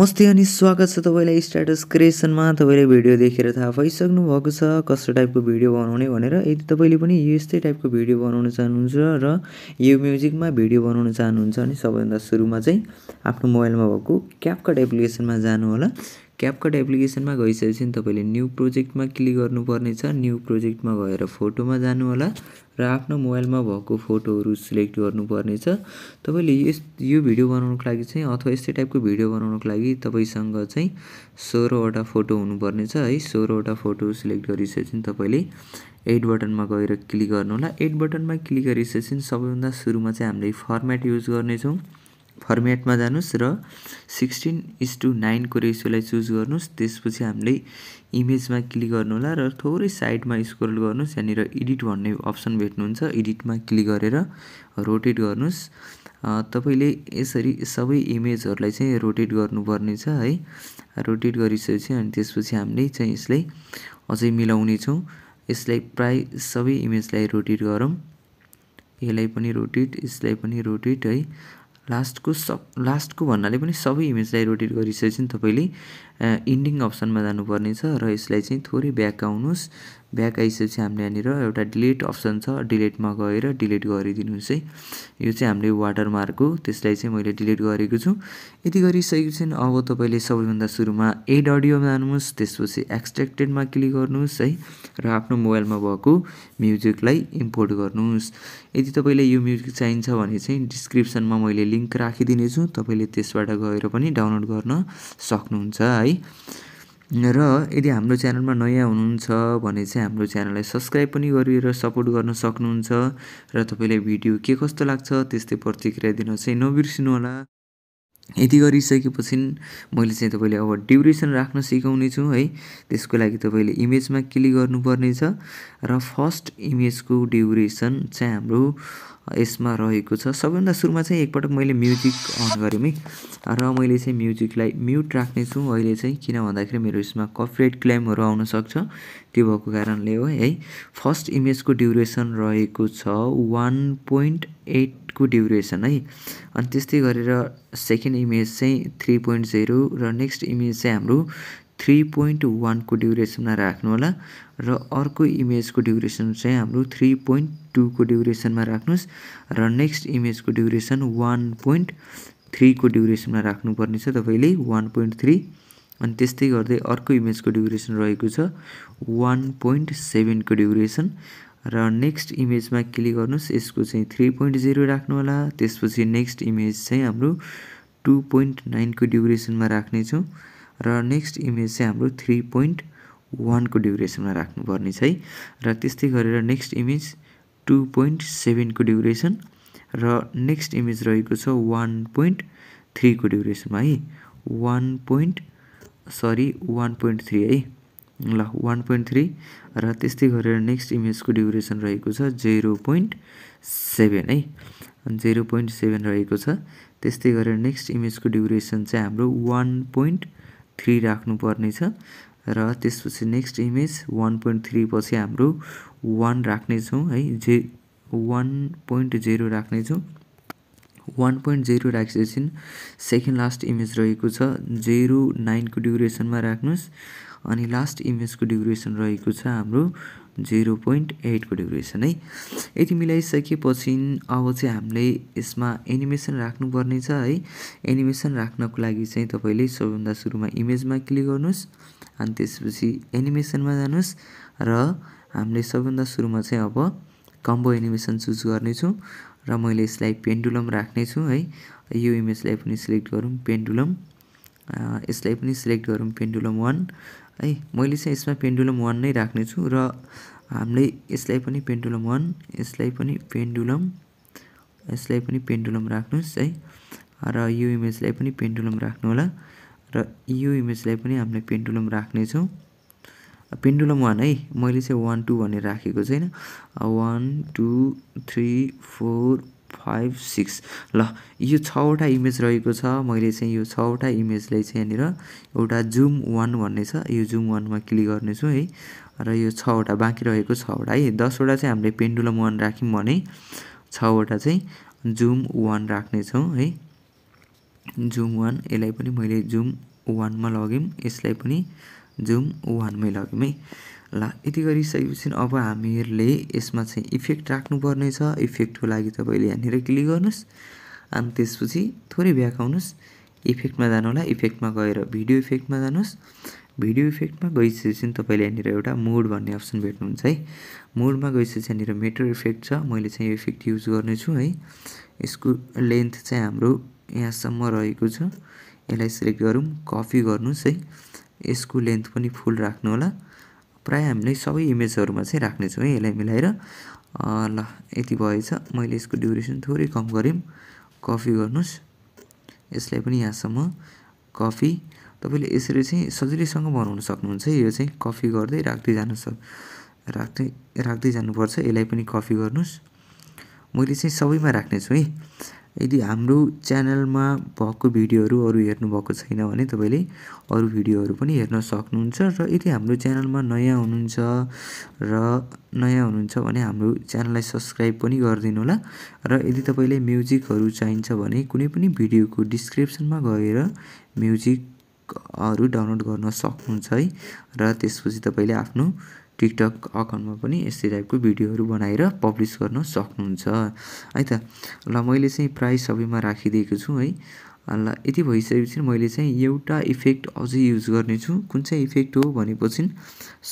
नमस्ते अनि स्वागत छ तपाईँलाई स्ट्याटस क्रिएसनमा तपाईँले भिडियो देखेर थाहा पाइसक्नु भएको छ कस्तो टाइपको भिडियो बनाउने भनेर यदि तपाईँले पनि यस्तै टाइपको भिडियो बनाउन चाहनुहुन्छ र यो म्युजिकमा भिडियो बनाउन चाहनुहुन्छ अनि सबैभन्दा सुरुमा चाहिँ आफ्नो मोबाइलमा भएको क्यापकट एप्लिकेसनमा जानु होला क्यापकट एप्लिकेसनमा गइसकेपछि तपाईँले न्यू प्रोजेक्टमा क्लिक गर्नुपर्नेछ न्यू प्रोजेक्टमा गएर फोटोमा जानुहोला र आफ्नो मोबाइलमा भएको फोटोहरू सिलेक्ट गर्नुपर्नेछ तपाईँले यस यो भिडियो बनाउनुको लागि चाहिँ अथवा यस्तै टाइपको भिडियो बनाउनुको लागि तपाईँसँग चाहिँ सोह्रवटा फोटो हुनुपर्नेछ है सोह्रवटा फोटो सिलेक्ट गरिसकेपछि तपाईँले एड बटनमा गएर क्लिक गर्नुहोला एड बटनमा क्लिक गरिसकेपछि सबैभन्दा सुरुमा चाहिँ हामीले फर्मेट युज गर्नेछौँ फर्मेटमा जानुहोस् र सिक्सटिन इज टू नाइनको रेसियोलाई चुज गर्नुहोस् त्यसपछि हामीले इमेजमा क्लिक गर्नु होला र थोरै साइडमा स्क्रोल गर्नुहोस् यहाँनिर एडिट भन्ने अप्सन भेट्नुहुन्छ एडिटमा क्लिक गरेर रोटेट गर्नुहोस् तपाईँले यसरी सबै इमेजहरूलाई चाहिँ रोटेट गर्नुपर्नेछ है रोटेट गरिसकेपछि अनि त्यसपछि हामीले चाहिँ यसलाई अझै मिलाउनेछौँ यसलाई प्राय सबै इमेजलाई रोटेट गरौँ यसलाई पनि रोटेट यसलाई पनि रोटेट है लास्टको सब लास्टको भन्नाले पनि सबै इमेजलाई रोटेट गरिसकेपछि तपाईँले इन्डिङ अप्सनमा जानुपर्नेछ र यसलाई चाहिँ थोरै ब्याक आउनुहोस् ब्याक आइसकेपछि हामीले यहाँनिर एउटा डिलिट अप्सन छ डिलिटमा गएर डिलिट गरिदिनुहोस् है यो चाहिँ हामीले वाटर मार्क हो त्यसलाई चाहिँ मैले डिलिट गरेको छु यति गरिसकेपछि अब तपाईँले सबैभन्दा सुरुमा एड अडियो जानुहोस् त्यसपछि एक्सट्रेक्टेडमा क्लिक गर्नुहोस् है र आफ्नो मोबाइलमा भएको म्युजिकलाई इम्पोर्ट गर्नुहोस् यदि तपाईँलाई यो म्युजिक चाहिन्छ भने चाहिँ डिस्क्रिप्सनमा मैले लिङ्क राखिदिनेछु तपाईँले त्यसबाट गएर पनि डाउनलोड गर्न सक्नुहुन्छ है र यदि हाम्रो च्यानलमा नयाँ हुनुहुन्छ भने चाहिँ हाम्रो च्यानललाई सब्सक्राइब पनि गरेर सपोर्ट गर्न सक्नुहुन्छ र तपाईँलाई भिडियो के कस्तो लाग्छ त्यस्तै प्रतिक्रिया दिन चाहिँ नबिर्सिनुहोला यति गरिसकेपछि मैले चाहिँ तपाईँले अब ड्युरेसन राख्न छु है त्यसको लागि तपाईँले इमेजमा क्लिक गर्नुपर्नेछ र फर्स्ट इमेजको ड्युरेसन चाहिँ हाम्रो यसमा रहेको छ सबैभन्दा सुरुमा चाहिँ एकपटक मैले म्युजिक अन गरेँ है र मैले चाहिँ म्युजिकलाई म्युट राख्नेछु अहिले चाहिँ किन भन्दाखेरि मेरो यसमा कपरेट क्लेमहरू आउनसक्छ त्यो भएको कारणले हो है फर्स्ट इमेजको ड्युरेसन रहेको छ वान पोइन्ट एटको ड्युरेसन है अनि त्यस्तै गरेर सेकेन्ड इमेज चाहिँ थ्री पोइन्ट जेरो र नेक्स्ट इमेज चाहिँ हाम्रो थ्री पोइन्ट वानको ड्युरेसनमा राख्नु होला र अर्को इमेजको ड्युरेसन चाहिँ हाम्रो थ्री पोइन्ट टूको ड्युरेसनमा राख्नुहोस् र नेक्स्ट इमेजको ड्युरेसन वान पोइन्ट थ्रीको ड्युरेसनमा राख्नुपर्नेछ तपाईँले वान पोइन्ट थ्री अनि त्यस्तै गर्दै अर्को इमेजको ड्युरेसन रहेको छ वान पोइन्ट सेभेनको ड्युरेसन र नेक्स्ट इमेजमा क्लिक गर्नुहोस् यसको चाहिँ थ्री पोइन्ट जिरो राख्नुहोला त्यसपछि नेक्स्ट इमेज चाहिँ हाम्रो टु पोइन्ट नाइनको ड्युरेसनमा राख्नेछौँ र नेक्स्ट इमेज चाहिँ हाम्रो थ्री पोइन्ट वानको ड्युरेसनमा राख्नुपर्नेछ है र त्यस्तै गरेर नेक्स्ट इमेज टु पोइन्ट सेभेनको ड्युरेसन र नेक्स्ट इमेज रहेको छ वान पोइन्ट थ्रीको ड्युरेसनमा है one point sorry one point three है ल वान पोइन्ट थ्री र त्यस्तै गरेर नेक्स्ट इमेजको ड्युरेसन रहेको छ जेरो पोइन्ट सेभेन है जेरो पोइन्ट सेभेन रहेको छ त्यस्तै गरेर नेक्स्ट इमेजको ड्युरेसन चाहिँ हाम्रो वान पोइन्ट थ्री राख्नुपर्नेछ र त्यसपछि next image one point three पछि हाम्रो वान राख्नेछौँ है जे वान पोइन्ट जेरो राख्नेछौँ वान पोइन्ट जेरो राखिसकेपछि सेकेन्ड लास्ट इमेज रहेको छ जेरो नाइनको ड्युरेसनमा राख्नुहोस् अनि लास्ट इमेजको ड्युरेसन रहेको छ हाम्रो जेरो पोइन्ट एटको ड्युरेसन है यति मिलाइसकेपछि अब चाहिँ हामीले यसमा एनिमेसन राख्नुपर्नेछ है एनिमेसन राख्नको लागि चाहिँ तपाईँले सबैभन्दा सुरुमा इमेजमा क्लिक गर्नुहोस् अनि त्यसपछि एनिमेसनमा जानुहोस् र हामीले सबैभन्दा सुरुमा चाहिँ अब कम्बो एनिमेसन चुज गर्नेछौँ र मैले यसलाई पेन्डुलम राख्नेछु है यो इमेजलाई पनि सिलेक्ट गरौँ पेन्डुलम यसलाई पनि सिलेक्ट गरौँ पेन्डुलम वान है मैले चाहिँ यसमा पेन्डुलम वान नै राख्नेछु र हामीले यसलाई पनि पेन्डुलम वान यसलाई पनि पेन्डुलम यसलाई पनि पेन्डुलम राख्नुहोस् है र यो इमेजलाई पनि पेन्डुलम राख्नु होला र यो इमेजलाई पनि हामीले पेन्डुलम राख्नेछौँ पेन्डुलम वान है मैले चाहिँ वान टू भनेर राखेको छैन one two three four five six ल यो छवटा इमेज रहेको छ मैले चाहिँ यो छवटा इमेजलाई चाहिँ यहाँनिर एउटा जुम वान भन्ने छ यो जुम वानमा क्लिक गर्नेछु है र यो छवटा बाँकी रहेको छवटा है दसवटा चाहिँ हामीले पेन्डुलम वान राख्यौँ भने छवटा चाहिँ जुम वान राख्नेछौँ है जुम वान यसलाई पनि मैले जुम वानमा लगेँ यसलाई पनि जुम वानमै लगेँ है ल यति गरिसकेपछि अब हामीहरूले यसमा चाहिँ इफेक्ट राख्नुपर्नेछ इफेक्टको लागि तपाईँले यहाँनिर क्लिक गर्नुहोस् अनि त्यसपछि थोरै ब्याक आउनुहोस् इफेक्टमा जानु होला इफेक्टमा गएर भिडियो इफेक्टमा जानुहोस् भिडियो इफेक्टमा गइसकेपछि तपाईँले यहाँनिर एउटा मुड भन्ने अप्सन भेट्नुहुन्छ है मुडमा गइसकेपछि यहाँनिर मेटर इफेक्ट छ मैले चाहिँ यो इफेक्ट युज गर्नेछु है यसको लेन्थ चाहिँ हाम्रो यहाँसम्म रहेको छ यसलाई सिलेक्ट गरौँ कफी गर्नुहोस् है यसको लेन्थ पनि फुल राख्नु होला प्रायः हामीले सबै इमेजहरूमा चाहिँ राख्नेछौँ है यसलाई मिलाएर ल यति भएछ मैले यसको ड्युरेसन थोरै कम गरेँ कफी गर्नुहोस् यसलाई पनि यहाँसम्म कफी तपाईँले यसरी चाहिँ सजिलैसँग बनाउन सक्नुहुन्छ है यो चाहिँ कफी गर्दै राख्दै जानु सक् राख्दै राख्दै जानुपर्छ यसलाई पनि कफी गर्नुहोस् मैले चाहिँ सबैमा राख्नेछु है यदि हाम्रो च्यानलमा भएको भिडियोहरू अरू हेर्नुभएको छैन भने तपाईँले अरू भिडियोहरू पनि हेर्न सक्नुहुन्छ र यदि हाम्रो च्यानलमा नयाँ हुनुहुन्छ र नयाँ हुनुहुन्छ भने हाम्रो च्यानललाई सब्सक्राइब पनि गरिदिनु होला र यदि तपाईँले म्युजिकहरू चाहिन्छ भने कुनै पनि भिडियोको डिस्क्रिप्सनमा गएर म्युजिकहरू डाउनलोड गर्न सक्नुहुन्छ है र त्यसपछि तपाईँले आफ्नो टिकटक अकाउन्टमा पनि यस्तै टाइपको भिडियोहरू बनाएर पब्लिस गर्न सक्नुहुन्छ है त ल मैले चाहिँ प्राइस सबैमा राखिदिएको छु है ल यति भइसकेपछि मैले चाहिँ एउटा इफेक्ट अझै युज गर्नेछु कुन चाहिँ इफेक्ट हो भनेपछि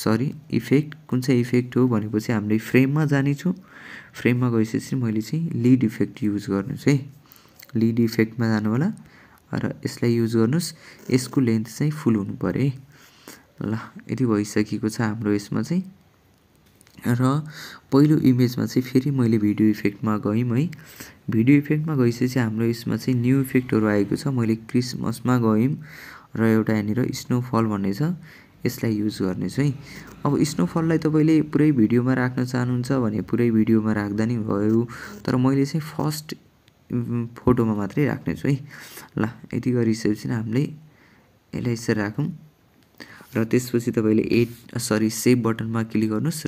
सरी इफेक्ट कुन चाहिँ इफेक्ट हो भनेपछि हामीले फ्रेममा जानेछु फ्रेममा गइसकेपछि मैले चाहिँ लिड इफेक्ट युज गर्नुहोस् है लिड इफेक्टमा जानु होला र यसलाई युज गर्नुहोस् यसको लेन्थ चाहिँ फुल हुनु पऱ्यो है ल यति भइसकेको छ हाम्रो यसमा चाहिँ र पहिलो इमेजमा चाहिँ फेरि मैले भिडियो इफेक्टमा गयौँ है भिडियो इफेक्टमा गइसकेपछि हाम्रो यसमा चाहिँ न्यु इफेक्टहरू आएको छ मैले क्रिसमसमा गयौँ र एउटा यहाँनिर स्नोफल भन्ने छ यसलाई युज गर्नेछु है अब स्नोफललाई तपाईँले पुरै भिडियोमा राख्न चाहनुहुन्छ भने पुरै भिडियोमा राख्दा नि भयो तर मैले चाहिँ फर्स्ट फोटोमा मात्रै राख्नेछु है ल यति गरिसकेपछि हामीले यसलाई यसरी राखौँ र त्यसपछि तपाईँले एट सरी सेभ बटनमा क्लिक गर्नुहोस्